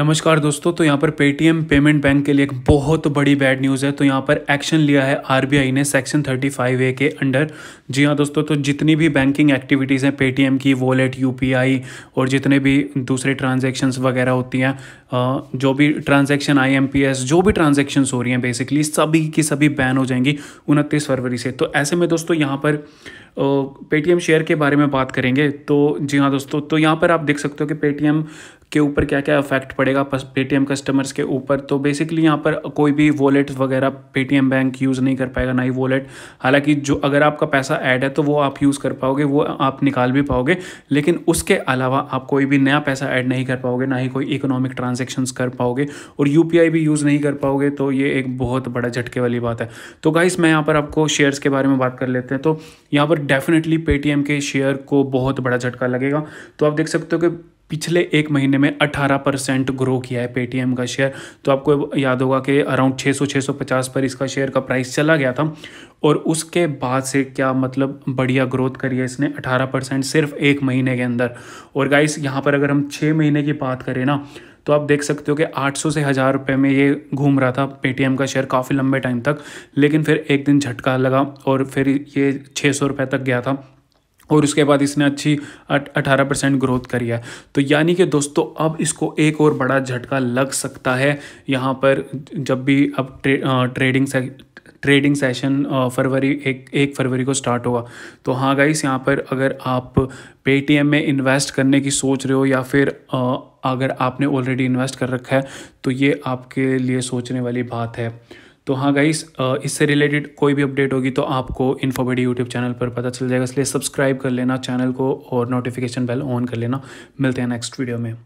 नमस्कार दोस्तों तो यहाँ पर पेटीएम पेमेंट बैंक के लिए एक बहुत बड़ी बैड न्यूज़ है तो यहाँ पर एक्शन लिया है आरबीआई ने सेक्शन 35 ए के अंडर जी हाँ दोस्तों तो जितनी भी बैंकिंग एक्टिविटीज़ हैं पेटीएम की वॉलेट यूपीआई और जितने भी दूसरे ट्रांजेक्शन्स वगैरह होती हैं जो भी ट्रांजेक्शन आई जो भी ट्रांजेक्शन्स हो रही हैं बेसिकली सभी की सभी बैन हो जाएंगी उनतीस फरवरी से तो ऐसे में दोस्तों यहाँ पर पेटीएम शेयर के बारे में बात करेंगे तो जी हाँ दोस्तों तो यहाँ पर आप देख सकते हो कि पेटीएम के ऊपर क्या क्या इफेक्ट पड़ेगा पेटीएम कस्टमर्स के ऊपर तो बेसिकली यहाँ पर कोई भी वॉलेट वगैरह पेटीएम बैंक यूज़ नहीं कर पाएगा ना ही वॉलेट हालांकि जो अगर आपका पैसा ऐड है तो वो आप यूज़ कर पाओगे वो आप निकाल भी पाओगे लेकिन उसके अलावा आप कोई भी नया पैसा ऐड नहीं कर पाओगे ना ही कोई इकोनॉमिक ट्रांजेक्शन कर पाओगे और यू भी यूज़ नहीं कर पाओगे तो ये एक बहुत बड़ा झटके वाली बात है तो गाइस मैं यहाँ पर आपको शेयर्स के बारे में बात कर लेते हैं तो यहाँ पर डेफिनेटली पेटीएम के शेयर को बहुत बड़ा झटका लगेगा तो आप देख सकते हो कि पिछले एक महीने में 18 परसेंट ग्रो किया है पेटीएम का शेयर तो आपको याद होगा कि अराउंड 600-650 पर इसका शेयर का प्राइस चला गया था और उसके बाद से क्या मतलब बढ़िया ग्रोथ करी है इसने 18 परसेंट सिर्फ एक महीने के अंदर और गाइस यहाँ पर अगर हम छः महीने की बात करें ना तो आप देख सकते हो कि 800 से हज़ार रुपये में ये घूम रहा था पेटीएम का शेयर काफ़ी लंबे टाइम तक लेकिन फिर एक दिन झटका लगा और फिर ये छः सौ रुपये तक गया था और उसके बाद इसने अच्छी अठारह परसेंट ग्रोथ करी है तो यानी कि दोस्तों अब इसको एक और बड़ा झटका लग सकता है यहाँ पर जब भी अब ट्रे, आ, ट्रेडिंग से ट्रेडिंग सेशन फरवरी एक एक फरवरी को स्टार्ट होगा तो हाँ गाइस यहाँ पर अगर आप पेटीएम में इन्वेस्ट करने की सोच रहे हो या फिर अगर आपने ऑलरेडी इन्वेस्ट कर रखा है तो ये आपके लिए सोचने वाली बात है तो हाँ गाइस इससे रिलेटेड कोई भी अपडेट होगी तो आपको इन्फोबेडी यूट्यूब चैनल पर पता चल जाएगा इसलिए सब्सक्राइब कर लेना चैनल को और नोटिफिकेशन बेल ऑन कर लेना मिलते हैं नेक्स्ट वीडियो में